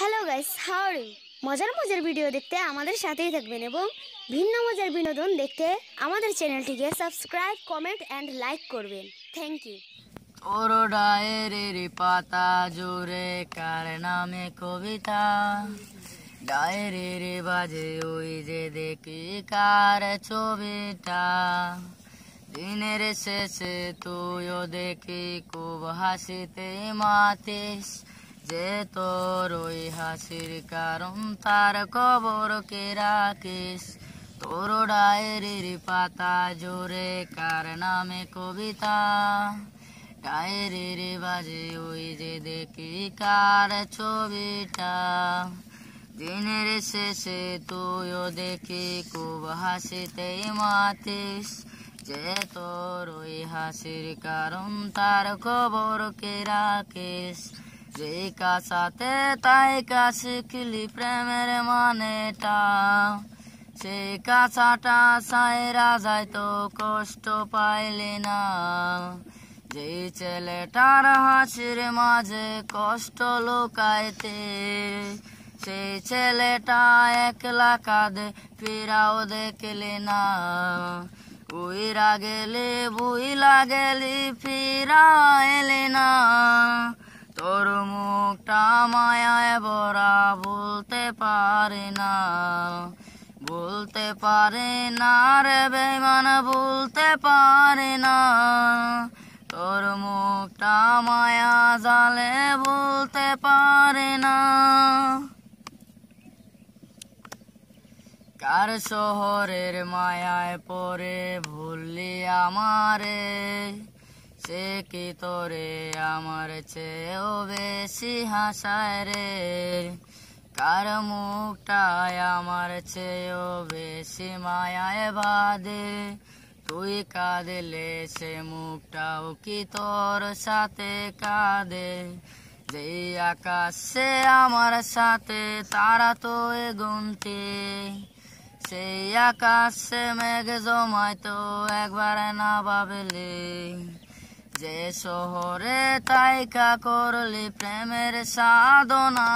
hello guys হাওড়ি মজার মজার video দেখতে আমাদের সাথেই থাকবেন এবং ভিন্ন মজার বিনোদন দেখতে আমাদের চ্যানেলটিকে সাবস্ক্রাইব কমেন্ট অ্যান্ড লাইক করবেন থ্যাংক ইউ ওরো ডায়েরির পাতা জোরে কার নামে কবিতা ডায়েরির বাজে ওই যে দেখি কার ছবিটা দিনের শেষে তুইও দেখি খুব হাসিতে মাতিস যে তোর ওই হাসির কারণ তার কবর কে রাখিস তোর ডায়েরির পাতা জোরে কার নামে কবিতা ডায়েরির বাজে ওই যে দেখি কার ছবিটা দিনের শেষে তুইও দেখি খুব হাসিতেই মাতিস যে তোর ওই হাসির কারণ তার খবর কে রাখিস যে কাসাতে তাই কাশিখলি প্রেমের মানেটা সে কাছাটা সায়রা যায় তো কষ্ট পাইলে না যে ছেলেটার হাসির মাঝে কষ্ট লোকাইতে সেই ছেলেটা একলা দে ফিরাও দেখলে না উইরা গেলে বুইলা গেলি ফিরা এলে না তোর মুখটা মায়ায় বরা বলতে পারে না বলতে পারে না রে বেমান বলতে পারে না তোর মুখটা মায়া জালে বলতে পারে না কার শহরের মায়ায় পরে ভুললি আমারে কি তোরে আমার চেয়েও বেশি হাসায় রে কার মুখটায় আমার চেয়েও বেশি মায়ায় বাদে তুই কাঁদলে সে মুখটাও কি তোর সাথে কাঁদে যে আকাশে আমার সাথে তারা তো গুনতে সেই আকাশে মেঘ জমায় তো একবার না ভাবলে যে শহরে তাইকা করলি প্রেমের সাধনা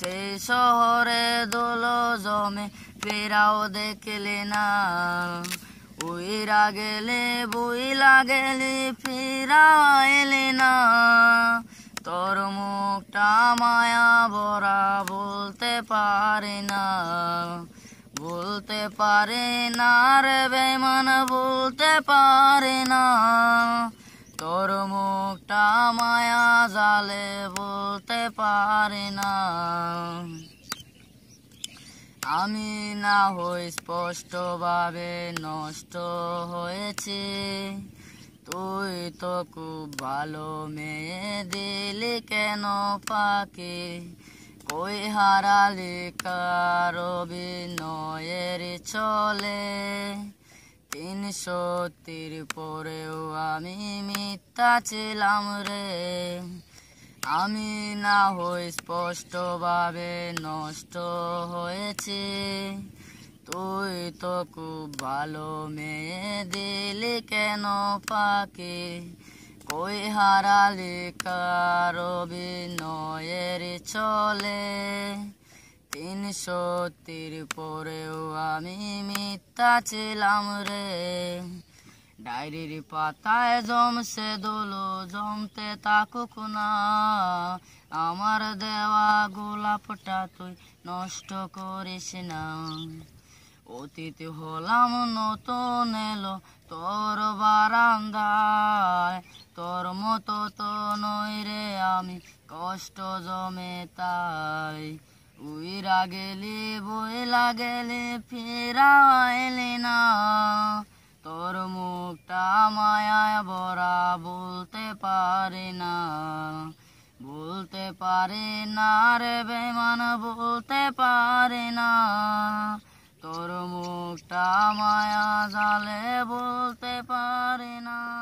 সেই শহরে দোল জমে পেরাও দেখলে না উইরা গেলে বুইলা গেলে ফিরা না তোর মুখটা মায়া ভরা বলতে পারি না বলতে পারে না রে বেমান বলতে পারে না তোর মুখটা মায়া জালে বলতে পারে না আমি না হই স্পষ্টভাবে নষ্ট হয়েছে তুই তো খুব ভালো মেয়ে দিলি কেন পাকে ওই হারালি কারো বিনয়ের চলে তিনশো তির পরেও আমি মিথ্যা ছিলাম রে আমি না হই স্পষ্টভাবে নষ্ট হয়েছি তুই তো খুব ভালো মেয়ে দিলি কেন পাকে কই হারালি কারো বিনয়ের চলে তিনশো সত্যির পরেও আমি মিথ্যা ছিলাম রে ডায়ের পাতায় জমসে দোলো জমতে তাকুক না আমার দেওয়া গোলাপটা তুই নষ্ট করিস না অতীত হলাম নতুন এলো তোর বারান্দায় তোর মতো তো নই রে আমি কষ্ট জমে তাই উইরা গেলি বইলা গেলি ফেরা এলি না তোর মুখটা মায়া বরা বলতে পারে না বলতে পারে না রে বেমান বলতে পারে না তোর মুখটা মায়া জালে বলতে পারে না